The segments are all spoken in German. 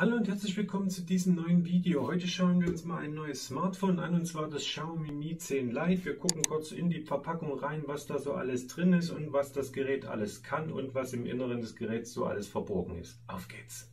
Hallo und herzlich willkommen zu diesem neuen Video. Heute schauen wir uns mal ein neues Smartphone an und zwar das Xiaomi Mi 10 Lite. Wir gucken kurz in die Verpackung rein, was da so alles drin ist und was das Gerät alles kann und was im Inneren des Geräts so alles verborgen ist. Auf geht's!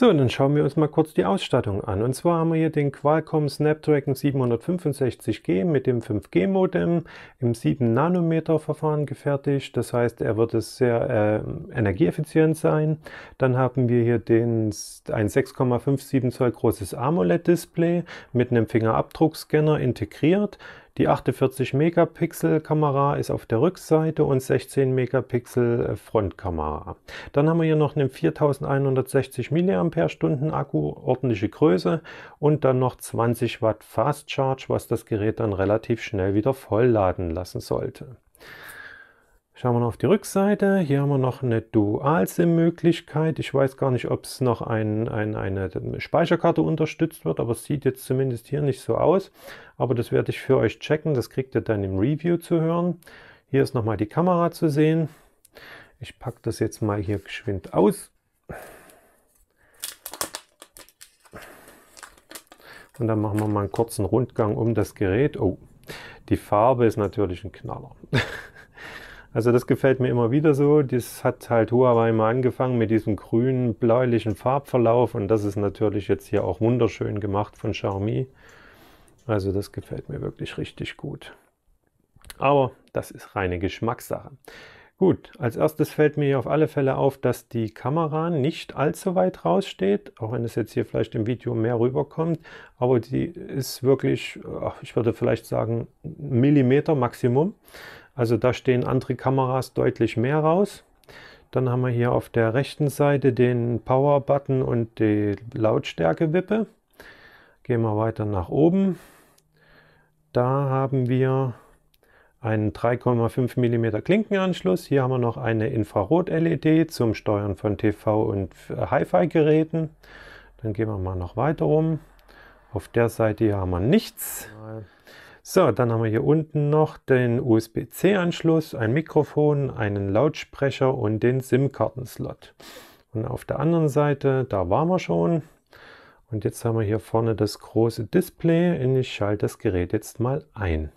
So, und dann schauen wir uns mal kurz die Ausstattung an. Und zwar haben wir hier den Qualcomm Snapdragon 765G mit dem 5G-Modem im 7-Nanometer-Verfahren gefertigt. Das heißt, er wird es sehr äh, energieeffizient sein. Dann haben wir hier den, ein 6,57 Zoll großes AMOLED-Display mit einem Fingerabdruckscanner integriert. Die 48 Megapixel Kamera ist auf der Rückseite und 16 Megapixel äh, Frontkamera. Dann haben wir hier noch einen 4160 mAh Akku, ordentliche Größe und dann noch 20 Watt Fast Charge, was das Gerät dann relativ schnell wieder vollladen lassen sollte. Schauen wir noch auf die Rückseite. Hier haben wir noch eine Dual-SIM-Möglichkeit. Ich weiß gar nicht, ob es noch ein, ein, eine Speicherkarte unterstützt wird, aber es sieht jetzt zumindest hier nicht so aus. Aber das werde ich für euch checken. Das kriegt ihr dann im Review zu hören. Hier ist nochmal die Kamera zu sehen. Ich packe das jetzt mal hier geschwind aus. Und dann machen wir mal einen kurzen Rundgang um das Gerät. Oh, die Farbe ist natürlich ein Knaller. Also das gefällt mir immer wieder so. Das hat halt Huawei mal angefangen mit diesem grünen, bläulichen Farbverlauf und das ist natürlich jetzt hier auch wunderschön gemacht von Xiaomi. Also das gefällt mir wirklich richtig gut. Aber das ist reine Geschmackssache. Gut, als erstes fällt mir auf alle Fälle auf, dass die Kamera nicht allzu weit raussteht, auch wenn es jetzt hier vielleicht im Video mehr rüberkommt, aber die ist wirklich, ich würde vielleicht sagen, Millimeter Maximum. Also da stehen andere Kameras deutlich mehr raus. Dann haben wir hier auf der rechten Seite den Power-Button und die Lautstärke-Wippe. Gehen wir weiter nach oben. Da haben wir einen 3,5 mm Klinkenanschluss. Hier haben wir noch eine Infrarot-LED zum Steuern von TV- und Hi-Fi-Geräten. Dann gehen wir mal noch weiter rum. Auf der Seite hier haben wir nichts. So, dann haben wir hier unten noch den USB-C-Anschluss, ein Mikrofon, einen Lautsprecher und den SIM-Kartenslot. Und auf der anderen Seite, da waren wir schon. Und jetzt haben wir hier vorne das große Display und ich schalte das Gerät jetzt mal ein.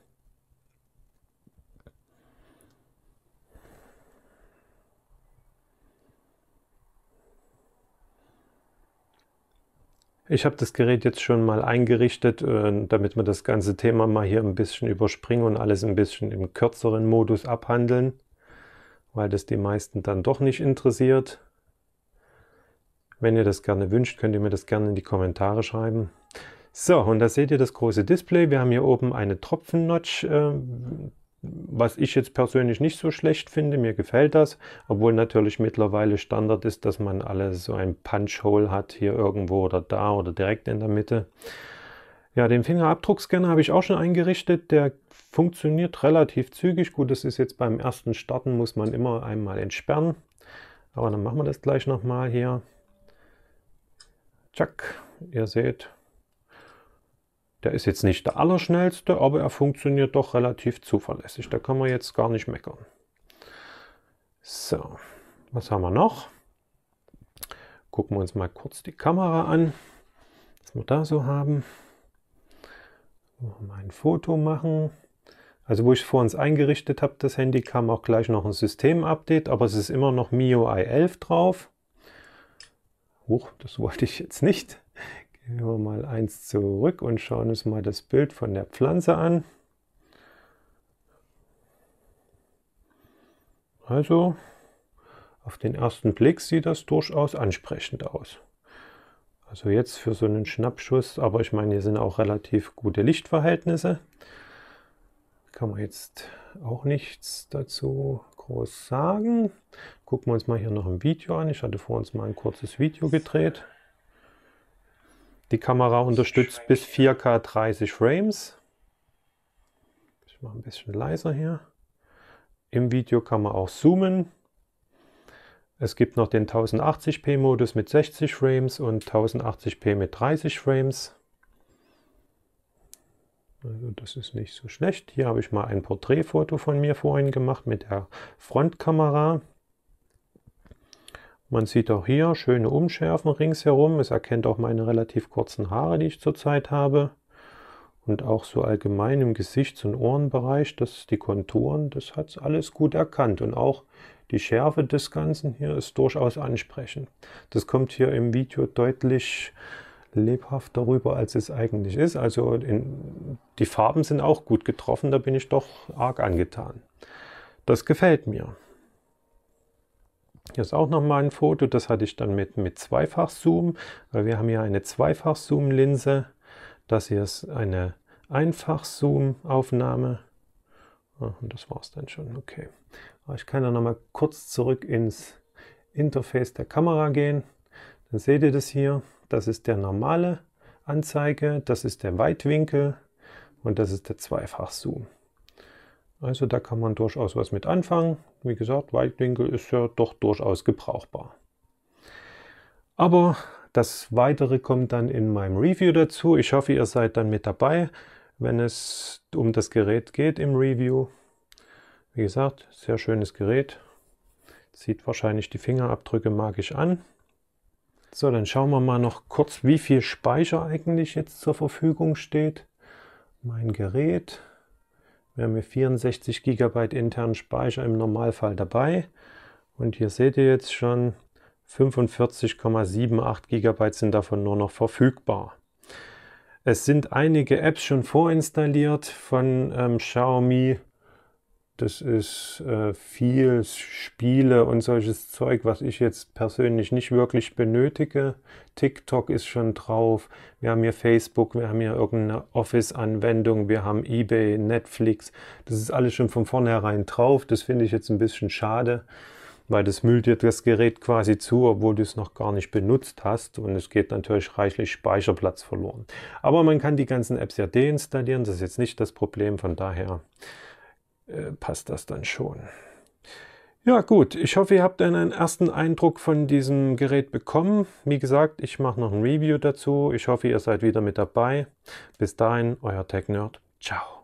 Ich habe das Gerät jetzt schon mal eingerichtet, äh, damit wir das ganze Thema mal hier ein bisschen überspringen und alles ein bisschen im kürzeren Modus abhandeln, weil das die meisten dann doch nicht interessiert. Wenn ihr das gerne wünscht, könnt ihr mir das gerne in die Kommentare schreiben. So, und da seht ihr das große Display. Wir haben hier oben eine Tropfennotch. Äh, was ich jetzt persönlich nicht so schlecht finde. Mir gefällt das, obwohl natürlich mittlerweile Standard ist, dass man alle so ein Punch-Hole hat, hier irgendwo oder da oder direkt in der Mitte. Ja, den Fingerabdruckscanner habe ich auch schon eingerichtet. Der funktioniert relativ zügig. Gut, das ist jetzt beim ersten Starten, muss man immer einmal entsperren. Aber dann machen wir das gleich nochmal hier. Zack, ihr seht, der ist jetzt nicht der allerschnellste, aber er funktioniert doch relativ zuverlässig. Da kann man jetzt gar nicht meckern. So, was haben wir noch? Gucken wir uns mal kurz die Kamera an, was wir da so haben. Mal ein Foto machen. Also wo ich es vor uns eingerichtet habe, das Handy kam auch gleich noch ein System-Update, aber es ist immer noch MIUI 11 drauf. Huch, das wollte ich jetzt nicht. Gehen wir mal eins zurück und schauen uns mal das Bild von der Pflanze an. Also, auf den ersten Blick sieht das durchaus ansprechend aus. Also jetzt für so einen Schnappschuss, aber ich meine, hier sind auch relativ gute Lichtverhältnisse. Kann man jetzt auch nichts dazu groß sagen. Gucken wir uns mal hier noch ein Video an. Ich hatte vor uns mal ein kurzes Video gedreht. Die Kamera unterstützt bis 4K 30 Frames. Ich mache ein bisschen leiser hier. Im Video kann man auch zoomen. Es gibt noch den 1080p Modus mit 60 Frames und 1080p mit 30 Frames. Also das ist nicht so schlecht. Hier habe ich mal ein Porträtfoto von mir vorhin gemacht mit der Frontkamera. Man sieht auch hier schöne Umschärfen ringsherum. Es erkennt auch meine relativ kurzen Haare, die ich zurzeit habe. Und auch so allgemein im Gesichts- und Ohrenbereich, das die Konturen, das hat es alles gut erkannt. Und auch die Schärfe des Ganzen hier ist durchaus ansprechend. Das kommt hier im Video deutlich lebhaft darüber, als es eigentlich ist. Also in, die Farben sind auch gut getroffen, da bin ich doch arg angetan. Das gefällt mir. Hier ist auch nochmal ein Foto, das hatte ich dann mit, mit Zweifach-Zoom, weil wir haben hier eine Zweifach-Zoom-Linse. Das hier ist eine Einfach-Zoom-Aufnahme. Ah, und das war es dann schon, okay. Aber ah, ich kann dann nochmal kurz zurück ins Interface der Kamera gehen. Dann seht ihr das hier, das ist der normale Anzeige, das ist der Weitwinkel und das ist der Zweifach-Zoom. Also da kann man durchaus was mit anfangen. Wie gesagt, Weitwinkel ist ja doch durchaus gebrauchbar. Aber das Weitere kommt dann in meinem Review dazu. Ich hoffe, ihr seid dann mit dabei, wenn es um das Gerät geht im Review. Wie gesagt, sehr schönes Gerät. Sieht wahrscheinlich die Fingerabdrücke magisch an. So, dann schauen wir mal noch kurz, wie viel Speicher eigentlich jetzt zur Verfügung steht. Mein Gerät wir haben hier 64 GB internen Speicher im Normalfall dabei. Und hier seht ihr jetzt schon, 45,78 GB sind davon nur noch verfügbar. Es sind einige Apps schon vorinstalliert von ähm, Xiaomi das ist äh, viel Spiele und solches Zeug, was ich jetzt persönlich nicht wirklich benötige. TikTok ist schon drauf. Wir haben hier Facebook, wir haben hier irgendeine Office-Anwendung, wir haben eBay, Netflix. Das ist alles schon von vornherein drauf. Das finde ich jetzt ein bisschen schade, weil das müllt dir das Gerät quasi zu, obwohl du es noch gar nicht benutzt hast. Und es geht natürlich reichlich Speicherplatz verloren. Aber man kann die ganzen Apps ja deinstallieren. Das ist jetzt nicht das Problem. Von daher. Äh, passt das dann schon. Ja gut, ich hoffe, ihr habt einen ersten Eindruck von diesem Gerät bekommen. Wie gesagt, ich mache noch ein Review dazu. Ich hoffe, ihr seid wieder mit dabei. Bis dahin, euer TechNerd. Ciao.